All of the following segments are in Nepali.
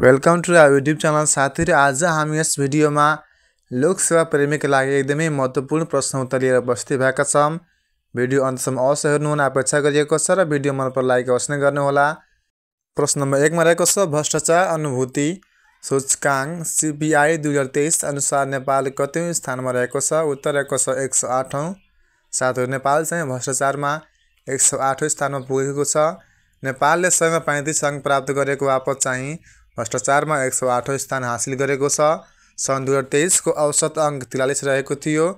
welcome to our YouTube channel साथीहरू आज हामी यस भिडियोमा लोकसेवा प्रेमीका लागि एकदमै महत्त्वपूर्ण प्रश्न उत्तर लिएर उपस्थित भएका छौँ भिडियो अन्तसम्म अवश्य हेर्नु अपेक्षा गरिएको छ र भिडियो मन लाइक अवश्य गर्नुहोला प्रश्न नम्बर एकमा रहेको छ भ्रष्टाचार अनुभूति सूचकाङ सिपिआई दुई हजार तेइस अनुसार नेपाल कतौँ स्थानमा रहेको छ उत्तर रहेको छ एक सौ आठौँ साथीहरू नेपाल चाहिँ भ्रष्टाचारमा एक सौ आठौँ स्थानमा पुगेको छ नेपालले सङ्घ पैँतिस अङ्क प्राप्त गरेको बापत चाहिँ भ्रष्टाचारमा एक सौ आठौँ स्थान हासिल गरेको छ सन् दुई हजार तेइसको औसत अङ्क तिरालिस रहेको थियो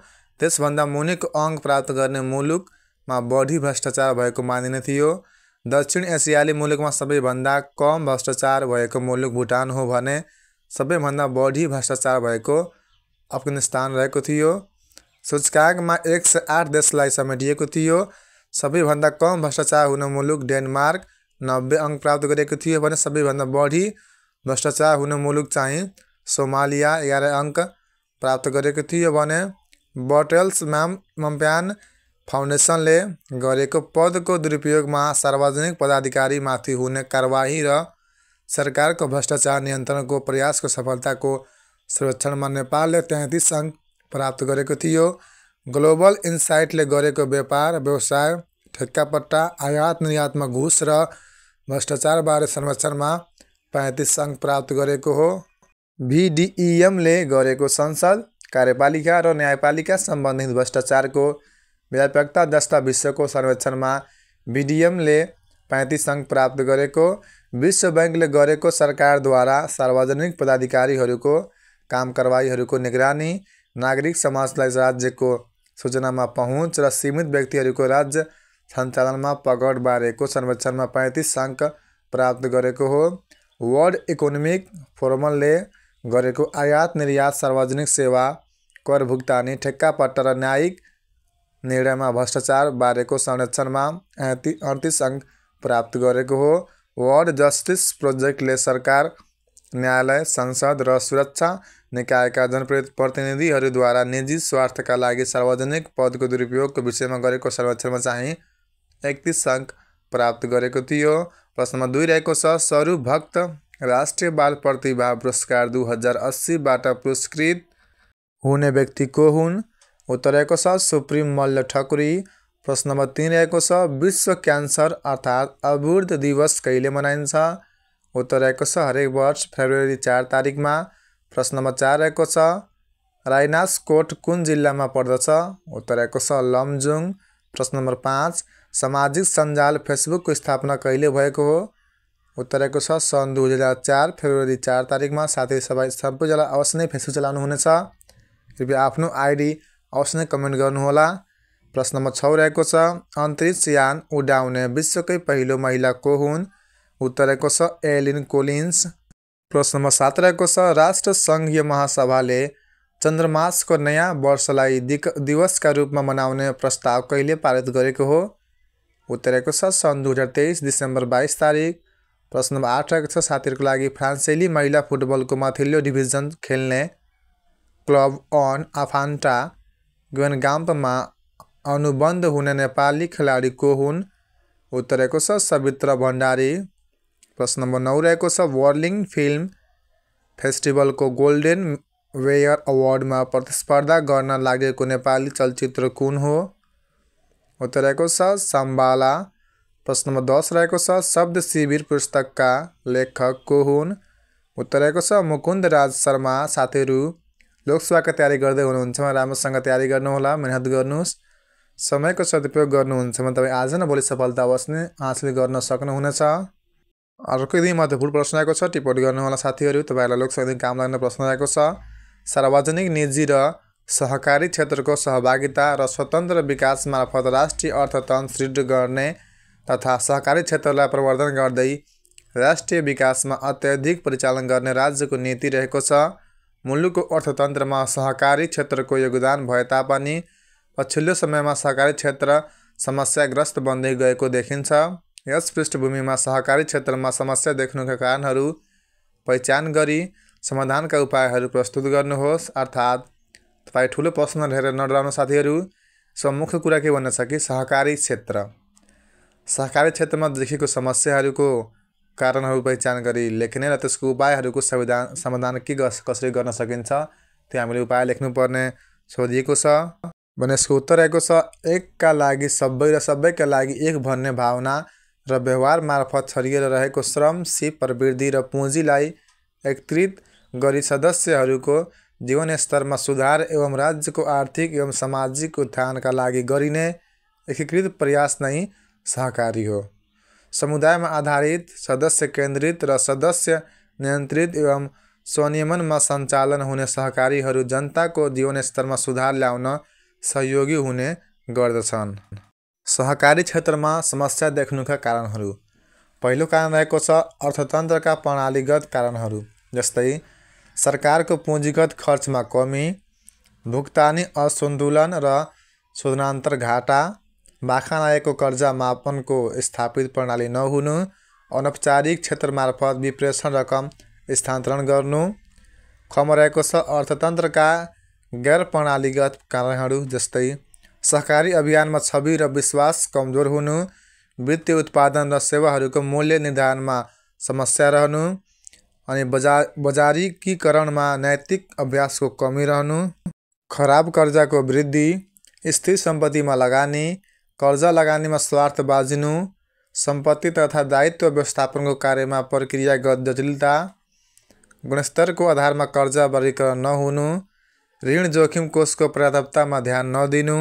त्यसभन्दा मुनिको अङ्क प्राप्त गर्ने मुलुकमा बढी भ्रष्टाचार भएको मानिने थियो दक्षिण एसियाली मुलुकमा सबैभन्दा कम भ्रष्टाचार भएको मुलुक भुटान हो भने सबैभन्दा बढी भ्रष्टाचार भएको अफगानिस्तान रहेको थियो सूचकाङ्कमा एक सय आठ देशलाई समेटिएको थियो सबैभन्दा कम भ्रष्टाचार हुने मुलुक डेनमार्क नब्बे अङ्क प्राप्त गरेको थियो भने सबैभन्दा बढी भ्रष्टाचार होने मूलुक चाहिँ सोमालिया एगार अंक प्राप्त गरेको थियो भने बटल्स म्याम मम्प्यान फाउन्डेसनले गरेको पदको दुरुपयोगमा सार्वजनिक पदाधिकारीमाथि होने कारवाही र को भ्रष्टाचार नियन्त्रणको प्रयासको सफलताको सर्वेक्षणमा नेपालले तैंतीस अंक प्राप्त करे थी ग्लोबल इन्साइटले गरेको व्यापार व्यवसाय ठेक्कापट्टा आयात निर्यात में घुस र संरक्षण में पैंतीस अंक प्राप्त हो भिडीईएम गरेको संसद कार्यपालिका र संबंधित भ्रष्टाचार को व्यापकता जस्ता में बीडीएम ने पैंतीस अंक प्राप्त विश्व बैंक ने सरकार द्वारा सार्वजनिक पदाधिकारीहरूको को निगरानी नागरिक समाज राज्य को सूचना में पहुँच रीमित व्यक्ति को राज्य संचालन में पकड सर्वेक्षण में पैंतीस अंक प्राप्त हो वर्ल्ड इकोनोमिक फोरमले गरेको आयात निर्यात सार्वजनिक सेवा कर भुक्तानी ठेक्कापट्टा र न्यायिक निर्णयमा भ्रष्टाचार बारेको संरक्षणमा अडतिस अङ्क प्राप्त गरेको हो वर्ल्ड जस्टिस प्रोजेक्टले सरकार न्यायालय संसद र सुरक्षा निकायका जनप्रतिनिधिहरूद्वारा निजी स्वार्थका लागि सार्वजनिक पदको दुरुपयोगको विषयमा गरेको सर्वेक्षणमा चाहिँ एकतिस अङ्क प्राप्त गरेको थियो प्रश्न नम्बर दुई रहेको छ स्वरूप भक्त राष्ट्रिय बाल प्रतिभा पुरस्कार दुई हजार अस्सीबाट पुरस्कृत हुने व्यक्ति को हुन् उत्तर रहेको छ सुप्रिम मल्ल ठकुरी प्रश्न नम्बर तिन रहेको छ विश्व क्यान्सर अर्थात् अवुर्ध दिवस कहिले मनाइन्छ उत्तर रहेको छ हरेक वर्ष फेब्रुअरी चार तारिकमा प्रश्न नम्बर चार रहेको छ कोट कुन जिल्लामा पर्दछ उत्तर रहेको छ लमजुङ प्रश्न नम्बर पाँच सामाजिक सञ्जाल फेसबुकको स्थापना कहिले भएको हो उत्तरको छ सन् दुई हजार चार फेब्रुअरी चार तारिकमा साथै सबै सबैजना अवश्य नै फेसबुक चलाउनुहुनेछ कृपया आफ्नो आइडी अवश्य नै कमेन्ट गर्नुहोला प्रश्न नम्बर छ रहेको छ यान उडाउने विश्वकै पहिलो महिला को हुन् उत्तरको छ एलिन कोलिन्स प्रश्न नम्बर सात रहेको छ राष्ट्र राष्ट्रसङ्घीय महासभाले चन्द्रमासको नयाँ वर्षलाई दिवसका रूपमा मनाउने प्रस्ताव कहिले पारित गरेको हो उत्तरेको छ सन् दुई हजार तेइस डिसेम्बर बाइस तारिक प्रश्न नम्बर आठ रहेको छ साथीहरूको लागि फ्रान्सेली महिला फुटबलको माथिल्लो डिभिजन खेल्ने क्लब अन आफान्टा ग्वेनगाम्पमा अनुबन्ध हुने नेपाली खेलाडी को हुन् उत्तरेको छ सवित्र भण्डारी प्रश्न नम्बर नौ रहेको छ वर्लिङ फिल्म फेस्टिभलको गोल्डेन वेयर अवार्डमा प्रतिस्पर्धा गर्न लागेको नेपाली चलचित्र कुन हो उत्तर रहेको छ सम्बाला प्रश्न नम्बर दस रहेको छ शब्द शिविर पुस्तकका लेखक को हुन् उत्तर रहेको छ मुकुन्द राज शर्मा साथीहरू लोकसभाका तयारी गर्दै हुनुहुन्छ राम्रोसँग तयारी गर्नुहोला मिहिनेत गर्नुहोस् समयको सदुपयोग गर्नुहुन्छ भने तपाईँ आज नै भोलि सफलता बस्ने हासिल गर्न सक्नुहुनेछ अर्को यदि महत्त्वपूर्ण प्रश्न आएको छ टिप्पणी गर्नुहोला साथीहरू तपाईँहरूलाई लोकसभा काम लाग्ने प्रश्न आएको छ सार्वजनिक निजी र सहकारी क्षेत्रको सहभागिता र स्वतन्त्र विकास मार्फत राष्ट्रिय अर्थतन्त्र सृढ गर्ने तथा सहकारी क्षेत्रलाई प्रवर्धन गर्दै राष्ट्रिय विकासमा अत्याधिक परिचालन गर्ने राज्यको नीति रहेको छ मुलुकको अर्थतन्त्रमा सहकारी क्षेत्रको योगदान भए तापनि पछिल्लो समयमा सहकारी क्षेत्र समस्याग्रस्त बन्दै गएको देखिन्छ यस पृष्ठभूमिमा सहकारी क्षेत्रमा समस्या देख्नुका कारणहरू पहिचान गरी समाधानका उपायहरू प्रस्तुत गर्नुहोस् अर्थात् तपाईँ ठुलो प्रश्न हेरेर नडराउनु साथीहरू सो मुख्य कुरा के भन्न छ कि सहकारी क्षेत्र सहकारी क्षेत्रमा देखिएको समस्याहरूको कारणहरू पहिचान गरी लेख्ने र त्यसको उपायहरूको संविधान समाधान के कसरी गर्न सकिन्छ त्यो हामीले उपाय लेख्नुपर्ने सोधिएको छ भने यसको उत्तर रहेको छ एकका लागि सबै र सबैका लागि एक भन्ने भावना र व्यवहार मार्फत छरिएर रहेको श्रम सिप प्रवृद्धि र पुँजीलाई एकत्रित गरी सदस्यहरूको जीवनस्तरमा सुधार एवं राज्यको आर्थिक एवं सामाजिक उत्थानका लागि गरिने एकीकृत प्रयास नै सहकारी हो समुदायमा आधारित सदस्य केन्द्रित र सदस्य नियन्त्रित एवं स्वनियमनमा सञ्चालन हुने सहकारीहरू जनताको जीवनस्तरमा सुधार ल्याउन सहयोगी हुने गर्दछन् सहकारी क्षेत्रमा समस्या देख्नुका कारणहरू पहिलो कारण रहेको छ अर्थतन्त्रका प्रणालीगत कारणहरू जस्तै सरकारको पुँजीगत खर्चमा कमी भुक्तानी असन्तुलन र शोधनान्तर घाटा बाखानाएको कर्जा मापनको स्थापित प्रणाली नहुनु अनौपचारिक क्षेत्रमार्फत विप्रेषण रकम स्थानान्तरण गर्नु रहेको छ अर्थतन्त्रका गैर प्रणालीगत कारणहरू जस्तै सहकारी अभियानमा छवि र विश्वास कमजोर हुनु वित्तीय उत्पादन र सेवाहरूको मूल्य निर्धारणमा समस्या रहनु अनि बजार बजारीकरणमा नैतिक अभ्यासको कमी रहनु खराब कर्जाको वृद्धि स्थिर सम्पत्तिमा लगानी कर्जा लगानीमा स्वार्थ बाजिनु सम्पत्ति तथा दायित्व व्यवस्थापनको कार्यमा प्रक्रियागत जटिलता गुणस्तरको आधारमा कर्जा वर्गीकरण नहुनु ऋण जोखिम कोषको पर्याप्ततामा ध्यान नदिनु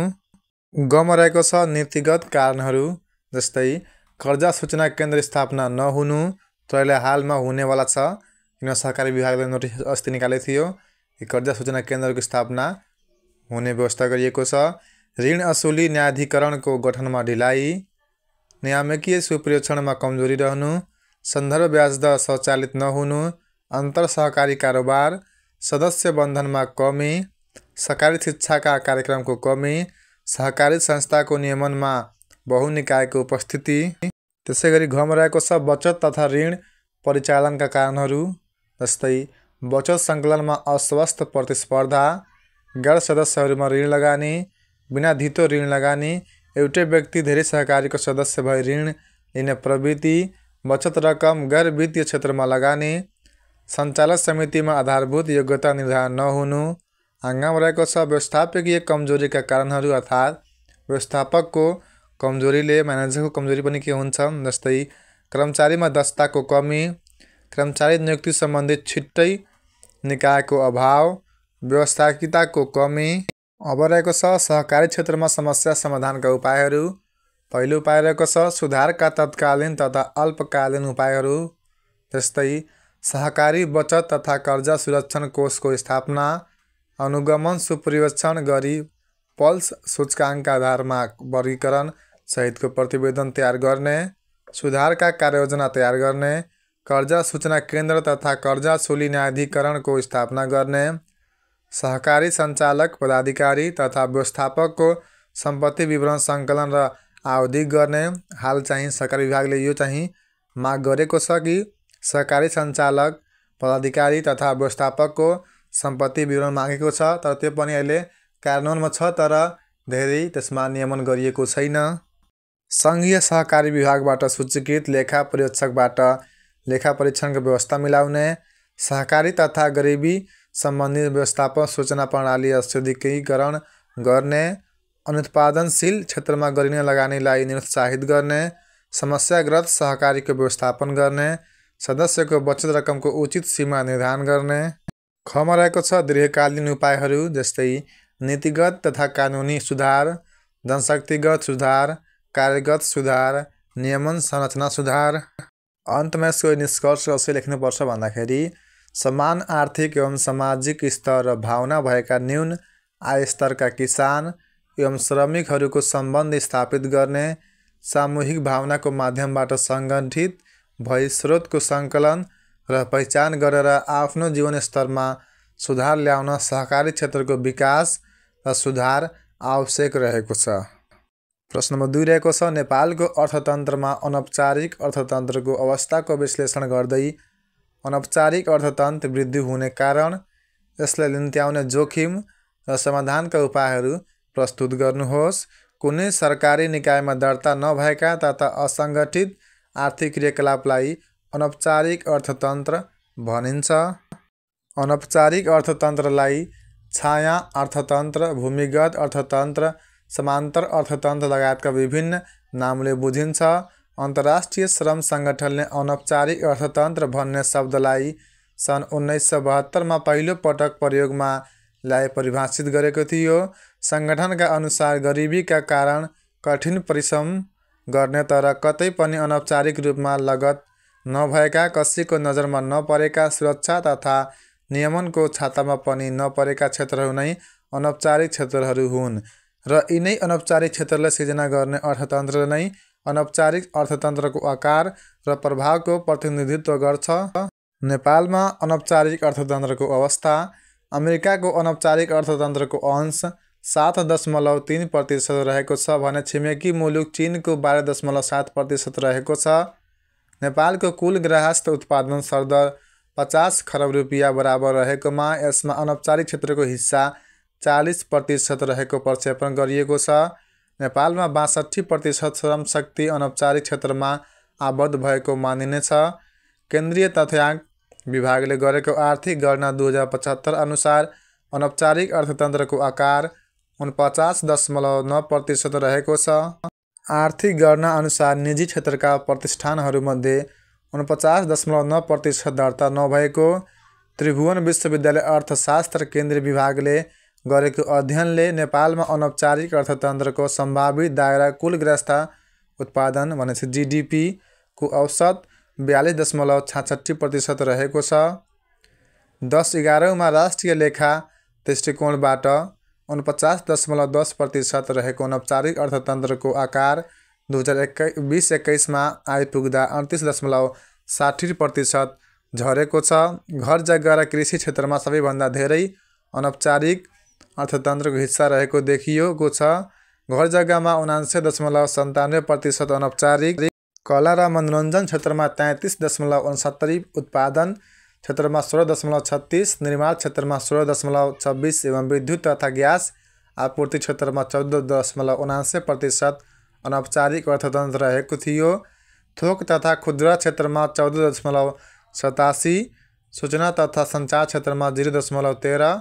गम रहेको छ नीतिगत कारणहरू जस्तै कर्जा सूचना केन्द्र स्थापना नहुनु तैँलाई हालमा हुनेवाला छ किनभने सहकारी विभागले नोटिस अस्ति निकालेको थियो कि कर्जा सूचना केन्द्रको स्थापना हुने व्यवस्था गरिएको छ ऋण असुली न्यायाधिकरणको गठनमा ढिलाइ नियामकीय सुप्रेक्षणमा कमजोरी रहनु सन्दर्भ ब्याज दर सञ्चालित नहुनु अन्तर सहकारी कारोबार सदस्य बन्धनमा कमी सहकारी शिक्षाका कार्यक्रमको कमी सहकारी संस्थाको नियमनमा बहुनिकायको उपस्थिति त्यसै गरी घरमा रहेको छ बचत तथा ऋण परिचालनका कारणहरू जस्तै बचत सङ्कलनमा अस्वस्थ प्रतिस्पर्धा गैर सदस्यहरूमा ऋण लगानी बिना धितो ऋण लगानी एउटै व्यक्ति धेरै सहकारीको सदस्य भए ऋण लिने प्रवृत्ति बचत रकम गैर वित्तीय क्षेत्रमा लगानी सञ्चालक समितिमा आधारभूत योग्यता निर्धारण नहुनु हाङ्गामा रहेको छ व्यवस्थापकीय कमजोरीका कारणहरू अर्थात् व्यवस्थापकको कमजोरीले म्यानेजरको कमजोरी पनि के हुन्छ जस्तै कर्मचारीमा दक्षताको कमी कर्मचारी नियुक्ति सम्बन्धी छिट्टै निकायको अभाव व्यवस्थापिताको कमी अब रहेको छ सहकारी क्षेत्रमा समस्या समाधानका उपायहरू पहिलो उपाय रहेको छ सुधारका तत्कालीन तथा अल्पकालीन उपायहरू जस्तै सहकारी बचत तथा कर्जा सुरक्षण कोषको स्थापना अनुगमन सुपरिवेक्षण गरी पल्स सूचकाङ्कका आधारमा वर्गीकरण सहितको प्रतिवेदन तयार गर्ने सुधारका कार्ययोजना तयार गर्ने कर्जा सूचना केन्द्र तथा कर्जा सुली न्यायाधिकरणको स्थापना गर्ने सहकारी सञ्चालक पदाधिकारी तथा व्यवस्थापकको सम्पत्ति विवरण सङ्कलन र आवधिक गर्ने हाल चाहिँ सहकारी विभागले यो चाहिँ माग गरेको छ कि सहकारी सञ्चालक पदाधिकारी तथा व्यवस्थापकको सम्पत्ति विवरण मागेको छ तर त्यो पनि अहिले कार्यान्वयनमा छ तर धेरै त्यसमा नियमन गरिएको छैन सङ्घीय सहकारी विभागबाट सूचीकृत लेखा परीक्षकबाट लेखा परीक्षणको व्यवस्था मिलाउने सहकारी तथा गरिबी सम्बन्धी व्यवस्थापन सूचना प्रणाली औषधिकीकरण गर्ने अनुत्पादनशील क्षेत्रमा गरिन लगानीलाई निरुत्साहित गर्ने समस्याग्रस्त सहकारीको व्यवस्थापन गर्ने सदस्यको बचत रकमको उचित सीमा निर्धारण गर्ने खमा रहेको छ दीर्घकालीन उपायहरू जस्तै नीतिगत तथा कानुनी सुधार जनशक्तिगत सुधार कार्यगत सुधार नियमन संरचना सुधार अन्तमा यसको निष्कर्ष कसरी लेख्नुपर्छ भन्दाखेरि समान आर्थिक एवं सामाजिक स्तर र भावना भएका न्यून आय स्तरका किसान एवं श्रमिकहरूको सम्बन्ध स्थापित गर्ने सामूहिक भावनाको माध्यमबाट सङ्गठित भई स्रोतको सङ्कलन र पहिचान गरेर आफ्नो जीवनस्तरमा सुधार ल्याउन सहकारी क्षेत्रको विकास र सुधार आवश्यक रहेको छ प्रश्न नम्बर दुई रहेको छ नेपालको अर्थतन्त्रमा अनौपचारिक अर्थतन्त्रको अवस्थाको विश्लेषण गर्दै अनौपचारिक अर्थतन्त्र वृद्धि हुने कारण यसलाई निम्त्याउने जोखिम र समाधानका उपायहरू प्रस्तुत गर्नुहोस् कुनै सरकारी निकायमा दर्ता नभएका तथा असङ्गठित आर्थिक क्रियाकलापलाई अनौपचारिक अर्थतन्त्र भनिन्छ अनौपचारिक अर्थतन्त्रलाई छाया अर्थतन्त्र भूमिगत अर्थतन्त्र समान्तर अर्थतन्त्र लगायतका विभिन्न नामले बुझिन्छ अन्तर्राष्ट्रिय श्रम सङ्गठनले अनौपचारिक अर्थतन्त्र भन्ने शब्दलाई सन् उन्नाइस सय बहत्तरमा पटक प्रयोगमा ल्याए परिभाषित गरेको थियो सङ्गठनका अनुसार गरिबीका कारण कठिन परिश्रम गर्ने तर कतै पनि अनौपचारिक रूपमा लगत नभएका कसैको नजरमा नपरेका सुरक्षा तथा नियमनको छातामा पनि नपरेका क्षेत्रहरू नै अनौपचारिक क्षेत्रहरू हुन् र यिनै अनौपचारिक क्षेत्रलाई सिर्जना गर्ने अर्थतन्त्र नै अनौपचारिक अर्थतन्त्रको आकार र प्रभावको प्रतिनिधित्व गर्छ नेपालमा अनौपचारिक अर्थतन्त्रको अवस्था अमेरिकाको अनौपचारिक अर्थतन्त्रको अंश सात दशमलव तिन प्रतिशत रहेको छ भने छिमेकी मुलुक चिनको बाह्र दशमलव सात प्रतिशत रहेको छ नेपालको कुल ग्राहस्थ उत्पादन सरदर पचास खरब रुपियाँ बराबर रहेकोमा यसमा अनौपचारिक क्षेत्रको हिस्सा चालिस प्रतिशत रहेको प्रक्षेपण गरिएको छ नेपालमा बासठी प्रतिशत श्रमशक्ति अनौपचारिक क्षेत्रमा आबद्ध भएको मानिनेछ केन्द्रीय तथ्याङ्क विभागले गरेको आर्थिक गणना दुई हजार पचहत्तर अनुसार अनौपचारिक अर्थतन्त्रको आकार उनपचास दशमलव नौ प्रतिशत रहेको छ आर्थिक गणना अनुसार निजी क्षेत्रका प्रतिष्ठानहरूमध्ये उनपचास दशमलव नौ प्रतिशत दर्ता नभएको त्रिभुवन विश्वविद्यालय अर्थशास्त्र केन्द्रीय विभागले गरेको अध्ययनले नेपालमा अनौपचारिक अर्थतन्त्रको सम्भावित दायरा कुल ग्रस्ता उत्पादन भनेपछि जिडिपीको औसत बयालिस दशमलव छासठी प्रतिशत रहेको छ दस एघारौँमा राष्ट्रिय लेखा दृष्टिकोणबाट उनपचास दशमलव दस प्रतिशत रहेको अनौपचारिक अर्थतन्त्रको आकार दुई हजार एक्का बिस एक्काइसमा आइपुग्दा अडतिस दशमलव साठी प्रतिशत झरेको छ घर जग्गा र कृषि क्षेत्रमा सबैभन्दा धेरै अनौपचारिक अर्थतन्त्रको हिस्सा रहेको देखिएको छ घर जग्गामा उनान्से दशमलव सन्तानब्बे प्रतिशत अनौपचारिक कला र मनोरञ्जन क्षेत्रमा तैँतिस दशमलव उनसत्तरी उत्पादन क्षेत्रमा सोह्र दशमलव छत्तिस निर्माण क्षेत्रमा सोह्र दशमलव छब्बिस एवं विद्युत तथा ग्यास आपूर्ति क्षेत्रमा चौध दशमलव उनान्से प्रतिशत अनौपचारिक अर्थतन्त्र रहेको थियो थोक तथा खुद्रा क्षेत्रमा चौध दशमलव सतासी सूचना तथा सञ्चार क्षेत्रमा जिरो दशमलव तेह्र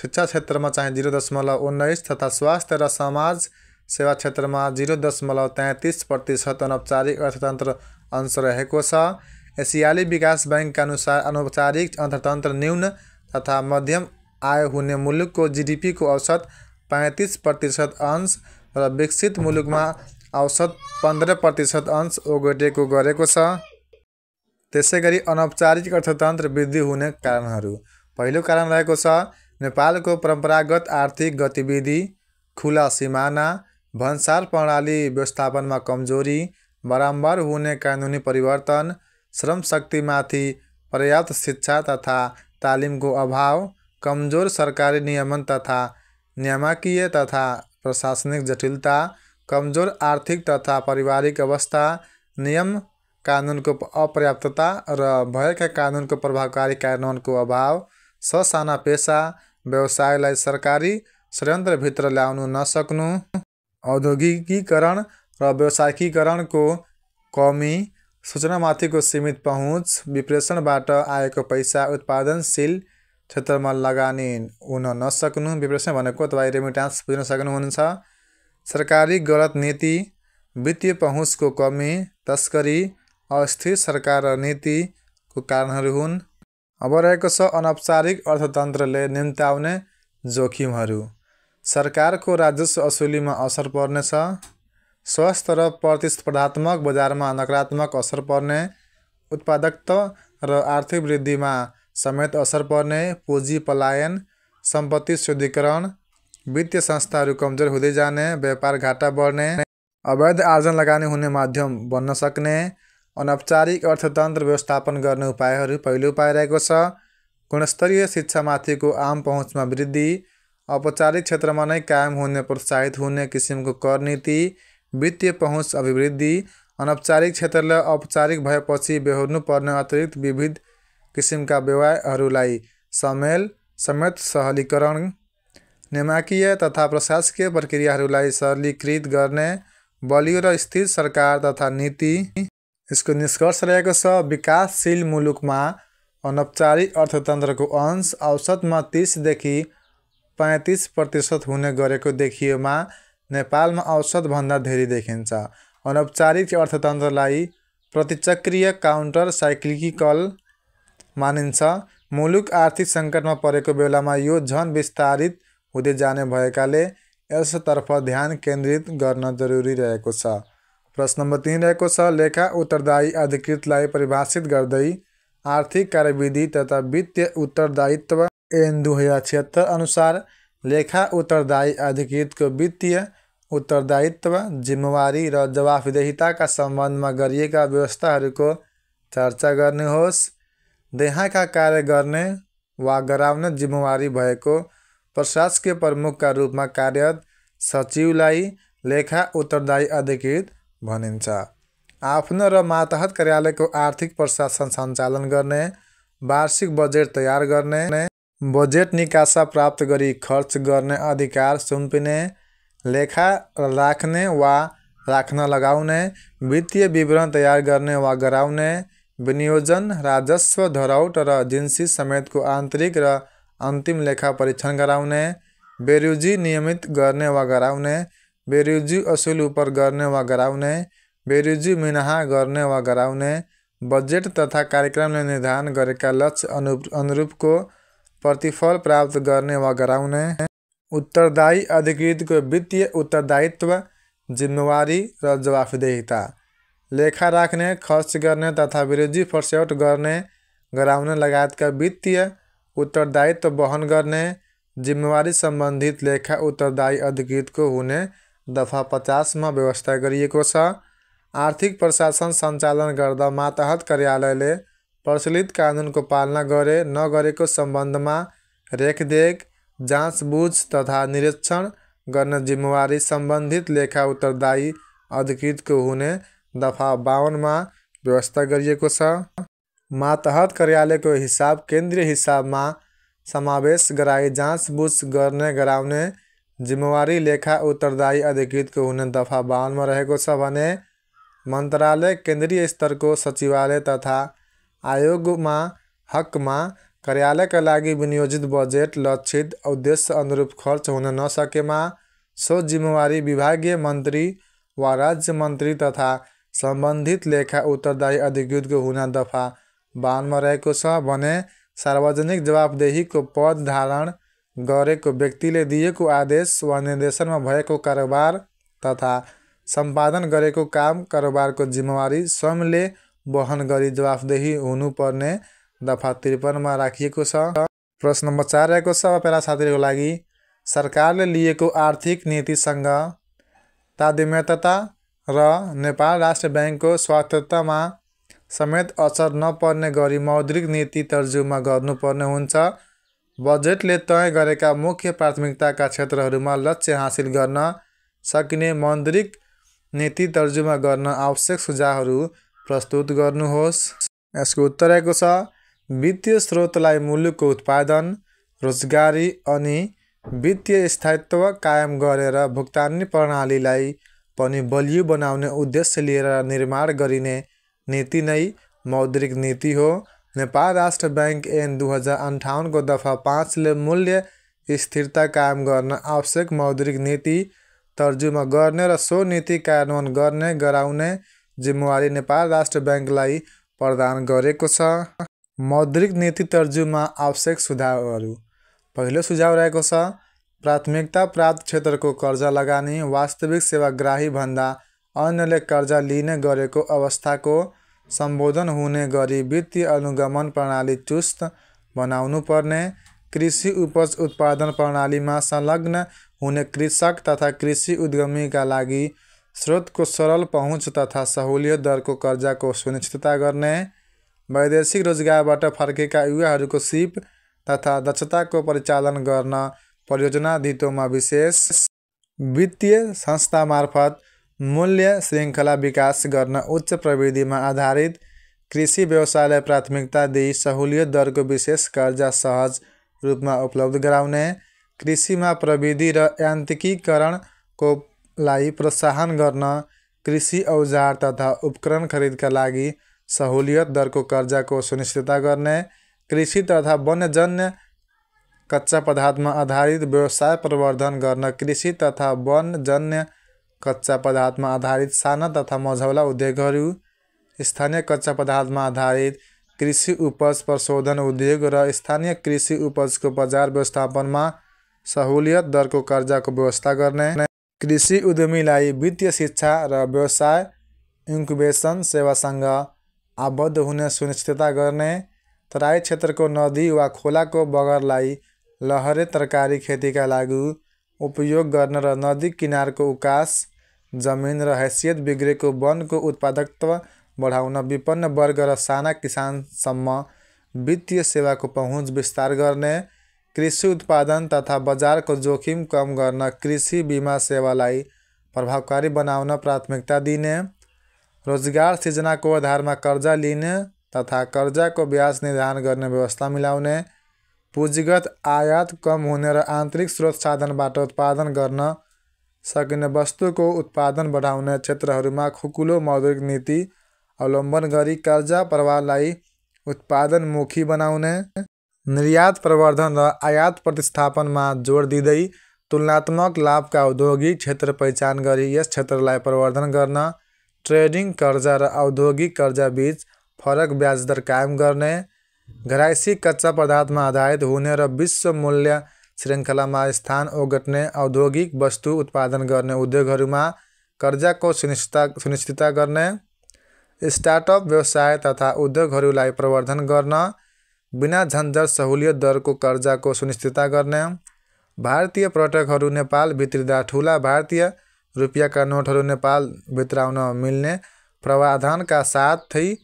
शिक्षा क्षेत्रमा चाहिँ जिरो दशमलव उन्नाइस तथा स्वास्थ्य र समाज सेवा क्षेत्रमा जिरो दशमलव तैँतिस प्रतिशत अनौपचारिक अर्थतन्त्र अंश रहेको छ एसियाली विकास ब्याङ्कका अनुसार अनौपचारिक अर्थतन्त्र न्यून तथा मध्यम आय हुने मुलुकको जिडिपीको औसत पैँतिस प्रतिशत अंश र विकसित मुलुकमा औसत पन्ध्र प्रतिशत अंश ओगटेको गरेको छ त्यसै गरी अनौपचारिक अर्थतन्त्र वृद्धि हुने कारणहरू पहिलो कारण रहेको छ नेपालको परम्परागत आर्थिक गतिविधि खुला सिमाना भन्सार प्रणाली व्यवस्थापनमा कमजोरी बारम्बार हुने कानुनी परिवर्तन श्रम शक्तिमाथि पर्याप्त शिक्षा तथा तालिमको अभाव कमजोर सरकारी नियमन तथा नियामकीय तथा प्रशासनिक जटिलता कमजोर आर्थिक तथा पारिवारिक अवस्था नियम कानुनको अपर्याप्तता र भएका कानुनको प्रभावकारी कार्यान्वयनको अभाव ससाना पेसा व्यवसायलाई सरकारी षड्यन्त्रभित्र ल्याउनु नसक्नु औद्योगिकीकरण र व्यवसायिकीकरणको कमी सूचनामाथिको सीमित पहुँच विप्रेषणबाट आएको पैसा उत्पादनशील क्षेत्रमा लगानी हुन नसक्नु विप्रेषण भनेको तपाईँ रेमिटान्स बुझ्न सक्नुहुन्छ सरकारी गलत नीति वित्तीय पहुँचको कमी तस्करी अस्थिर सरकार र नीतिको कारणहरू हुन् अब रहेको छ अनौपचारिक अर्थतन्त्रले निम्त्याउने जोखिमहरू सरकारको राजस्व असुलीमा असर पर्नेछ स्वस्थ र प्रतिस्पर्धात्मक बजारमा नकारात्मक असर पर्ने उत्पादकता र आर्थिक वृद्धिमा समेत असर पर्ने पुँजी पलायन सम्पत्ति शुद्धिकरण वित्तीय संस्थाहरू कमजोर हुँदै जाने व्यापार घाटा बढ्ने अवैध आर्जन लगानी हुने माध्यम बन्न सक्ने अनौपचारिक अर्थतन्त्र व्यवस्थापन गर्ने उपायहरू पहिलो उपाय रहेको छ गुणस्तरीय शिक्षामाथिको आम पहुँचमा वृद्धि औपचारिक क्षेत्रमा नै कायम हुने प्रोत्साहित हुने किसिमको कर नीति वित्तीय पहुँच अभिवृद्धि अनौपचारिक क्षेत्रलाई औपचारिक भएपछि बेहोर्नुपर्ने अतिरिक्त विविध किसिमका व्यवहारहरूलाई समेल समेत सहलीकरण नेमाकीय तथा प्रशासकीय प्रक्रियाहरूलाई सरलीकृत गर्ने बलियो र स्थिर सरकार तथा नीति यसको निष्कर्ष रहेको छ विकासशील मुलुकमा अनौपचारिक अर्थतन्त्रको अंश औसतमा तिसदेखि पैँतिस प्रतिशत हुने गरेको देखिएमा नेपालमा औसतभन्दा धेरै देखिन्छ अनौपचारिक अर्थतन्त्रलाई प्रतिचक्रिय काउन्टर साइक्लिकल मानिन्छ मुलुक आर्थिक सङ्कटमा परेको बेलामा यो झन विस्तारित हुँदै जाने भएकाले यसतर्फ ध्यान केन्द्रित गर्न जरुरी रहेको छ प्रश्न नंबर तीन रहे लेखा उत्तरदायी अधिकृत लाई परिभाषित कर दई आर्थिक कार्यविधि तथा वित्तीय उत्तरदायित्व एन दो हजार छिहत्तर अनुसार लेखा उत्तरदायी अधिकृत को वित्तीय उत्तरदायित्व जिम्मेवारी र जवाफदेहिताका सम्बन्धमा व्यवस्था को चर्चा देहा का कार्य करने वा कराने जिम्मेवारी भएको प्रशासकीय रूप में कार्यरत सचिवलाई लेखा उत्तरदायी अधिकृत भनिन्छ आफ्नो र मातहत कार्यालयको आर्थिक प्रशासन सञ्चालन गर्ने वार्षिक बजेट तयार गर्ने बजेट निकासा प्राप्त गरी खर्च गर्ने अधिकार सुम्पिने लेखा राख्ने वा राख्न लगाउने वित्तीय विवरण तयार गर्ने वा गराउने विनियोजन राजस्व धराउट र जिन्सी समेतको आन्तरिक र अन्तिम लेखा परीक्षण गराउने बेरुजी नियमित गर्ने वा गराउने बेरुजी असूल ऊपर करने वा कराने बेरुजी मिनाहा करने वा कराने बजेट तथा कार्यक्रम ने निर्धारण कर लक्ष्य अनुरूप को प्रतिफल प्राप्त करने वा कराने उत्तरदायी अधिकृत को वित्तीय उत्तरदायित्व जिम्मेवारी र जवाफदेहिता लेखा राख्ने खर्च करने तथा विरोधी करने कराने लगायत का वित्तीय उत्तरदायित्व वहन करने जिम्मेवारी संबंधित लेखा उत्तरदायी अधिकृत को होने दफा पचास में व्यवस्था कर आर्थिक प्रशासन सञ्चालन गर्दा माताहत कार्यालयले प्रचलित को पालना को संबंध में रेखदेख जांचबूझ तथा निरीक्षण करने जिम्मेवारी संबंधित लेखा उत्तरदायी को होने दफा बावन में व्यवस्था कर मातहत कार्यालय को हिसाब केन्द्रीय में समावेश कराई जांचबूझ करने कराने जिम्मेवारी लेखा उत्तरदायी अधिकृत को उन्हें दफा बावन में रहे भने मंत्रालय केन्द्रीय को सचिवालय तथा आयोग में में कार्यालय का लगी विनियोजित बजेट लक्षित उद्देश्य अनुरूप खर्च होने न सके सो जिम्मेवारी विभागीय मंत्री व राज्य मंत्री तथा संबंधित लेखा उत्तरदायी अधिकृत को होना दफा बावन में रहे सार्वजनिक जवाबदेही को पद धारण गरेको व्यक्तिले दिएको आदेश वा निर्देशनमा भएको कारोबार तथा सम्पादन गरेको काम कारोबारको जिम्मेवारी स्वयंले वहन गरी जवाफदेही हुनुपर्ने दफा त्रिपन्नमा राखिएको छ प्रश्न नम्बर चार रहेको छ पेला साथीहरूको लागि सरकारले लिएको आर्थिक नीतिसँग तादम्यता र नेपाल राष्ट्र ब्याङ्कको स्वायत्ततामा समेत असर नपर्ने गरी मौद्रिक नीति तर्जुमा गर्नुपर्ने हुन्छ बजेटले तय गरेका मुख्य प्राथमिकताका क्षेत्रहरूमा लक्ष्य हासिल गर्न सकिने मौद्रिक नीति तर्जुमा गर्न आवश्यक सुझावहरू प्रस्तुत गर्नुहोस् यसको उत्तर आएको छ वित्तीय स्रोतलाई मुलुकको उत्पादन रोजगारी अनि वित्तीय स्थायित्व कायम गरेर भुक्तानी प्रणालीलाई पनि बलियो बनाउने उद्देश्य लिएर निर्माण गरिने नीति नै मौद्रिक नीति हो नेपाल राष्ट्र ब्याङ्क एन दुई हजार अन्ठाउन्नको दफा पाँचले मूल्य स्थिरता कायम गर्न आवश्यक मौद्रिक नीति तर्जुमा गर्ने र सो नीति कार्यान्वयन गर्ने गराउने जिम्मेवारी नेपाल राष्ट्र ब्याङ्कलाई प्रदान गरेको छ मौद्रिक नीति तर्जुमा आवश्यक सुझावहरू पहिलो सुझाव रहेको छ प्राथमिकता प्राप्त क्षेत्रको कर्जा लगानी वास्तविक सेवाग्राहीभन्दा अन्यले कर्जा लिने गरेको अवस्थाको सम्बोधन हुने गरी वित्तीय अनुगमन प्रणाली चुस्त बनाउनुपर्ने कृषि उपज उत्पादन प्रणालीमा संलग्न हुने कृषक तथा कृषि उद्यमीका लागि स्रोतको सरल पहुँच तथा सहुलियत दरको कर्जाको सुनिश्चितता गर्ने वैदेशिक रोजगारबाट फर्केका युवाहरूको सिप तथा दक्षताको परिचालन गर्न परियोजना दितोमा विशेष वित्तीय संस्था मार्फत मूल्य श्रृङ्खला विकास गर्न उच्च प्रविधिमा आधारित कृषि व्यवसायलाई प्राथमिकता दिई सहुलियत दरको विशेष कर्जा सहज रूपमा उपलब्ध गराउने कृषिमा प्रविधि र यान्त्रिकीकरणको लाई प्रोत्साहन गर्न कृषि औजार तथा उपकरण खरिदका लागि सहुलियत दरको कर्जाको सुनिश्चितता गर्ने कृषि तथा वन्यजन्य कच्चा पदार्थमा आधारित व्यवसाय प्रवर्धन गर्न कृषि तथा वनजन्य कच्चा पदार्थमा आधारित साना तथा मझौला उद्योगहरू स्थानीय कच्चा पदार्थमा आधारित कृषि उपज प्रशोधन उद्योग र स्थानीय कृषि उपजको बजार व्यवस्थापनमा सहुलियत दरको कर्जाको व्यवस्था गर्ने कृषि उद्यमीलाई वित्तीय शिक्षा र व्यवसाय इन्क्युबेसन सेवासँग आबद्ध हुने सुनिश्चितता गर्ने तराई क्षेत्रको नदी वा खोलाको बगरलाई लहरे तरकारी खेतीका लागि उपयोग गर्न र नदी किनारको उकास जमिन र हैसियत बिग्रेको वनको उत्पादकत्व बढाउन विपन्न वर्ग र साना किसानसम्म वित्तीय सेवाको पहुँच विस्तार गर्ने कृषि उत्पादन तथा बजारको जोखिम कम गर्न कृषि बिमा सेवालाई प्रभावकारी बनाउन प्राथमिकता दिने रोजगार सिर्जनाको आधारमा कर्जा लिने तथा कर्जाको ब्याज निर्धारण गर्ने व्यवस्था मिलाउने पुँजीगत आयात कम हुने र आन्तरिक स्रोत साधनबाट उत्पादन गर्न सकिने वस्तुको उत्पादन बढाउने क्षेत्रहरूमा खुकुलो मौद्रिक नीति अवलम्बन गरी कर्जा प्रवाहलाई उत्पादनमुखी बनाउने निर्यात प्रवर्धन र आयात प्रतिस्थापनमा जोड दिँदै तुलनात्मक लाभका औद्योगिक क्षेत्र पहिचान गरी यस क्षेत्रलाई प्रवर्धन गर्न ट्रेडिङ कर्जा र औद्योगिक कर्जा फरक ब्याज दर कायम गर्ने पदार्थ में आधारित होने और विश्व मूल्य श्रृंखला में स्थान ओगटने औद्योगिक वस्तु उत्पादन करने उद्योग में कर्जा को सुनिश्चिता सुनिश्चितता करने स्टार्टअप व्यवसाय तथा उद्योग प्रवर्धन करना बिना सहूलियत दर को कर्जा को सुनिश्चितता करने भारतीय पर्यटक नेपाल भित्रिँदा ठूला भारतीय रुपियाँका नोटहरू नेपाल प्रावधान का साथ ही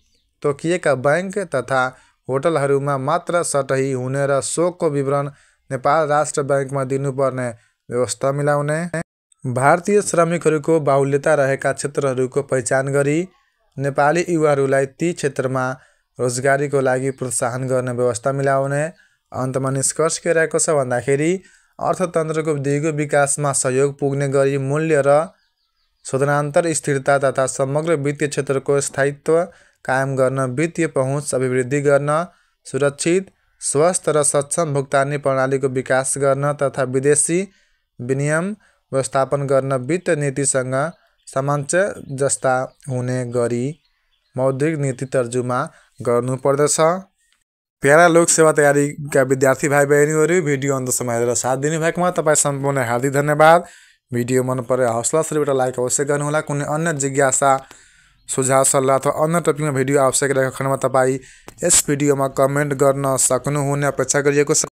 तोक बैंक तथा होटलहरूमा मात्र सटही हुने र शोकको विवरण नेपाल राष्ट्र ब्याङ्कमा दिनुपर्ने व्यवस्था मिलाउने भारतीय श्रमिकहरूको बाहुल्यता रहेका क्षेत्रहरूको पहिचान गरी नेपाली युवाहरूलाई ती क्षेत्रमा रोजगारीको लागि प्रोत्साहन गर्ने व्यवस्था मिलाउने अन्तमा निष्कर्ष के रहेको छ भन्दाखेरि अर्थतन्त्रको दिगो विकासमा सहयोग पुग्ने गरी मूल्य र शोधनान्तर स्थिरता तथा समग्र वित्तीय क्षेत्रको स्थायित्व कायम गर्न वित्तीय पहुँच अभिवृद्धि गर्न सुरक्षित स्वस्थ र सक्षम भुक्तानी प्रणालीको विकास गर्न तथा विदेशी विनियम व्यवस्थापन गर्न वित्त नीतिसँग जस्ता हुने गरी मौद्रिक नीति तर्जुमा गर्नुपर्दछ प्यारा लोक सेवा तयारीका विद्यार्थी भाइ बहिनीहरू भिडियो अन्तसम्म हेरेर साथ दिनुभएकोमा तपाईँ सम्पूर्ण हार्दिक धन्यवाद भिडियो मन परे हौसला श्रीबाट लाइक अवश्य गर्नुहोला कुनै अन्य जिज्ञासा सुझाव सलाह अथवा अन्य में भिडियो आवश्यक में तई इस भिडियो में कमेंट कर सकूने अपेक्षा कर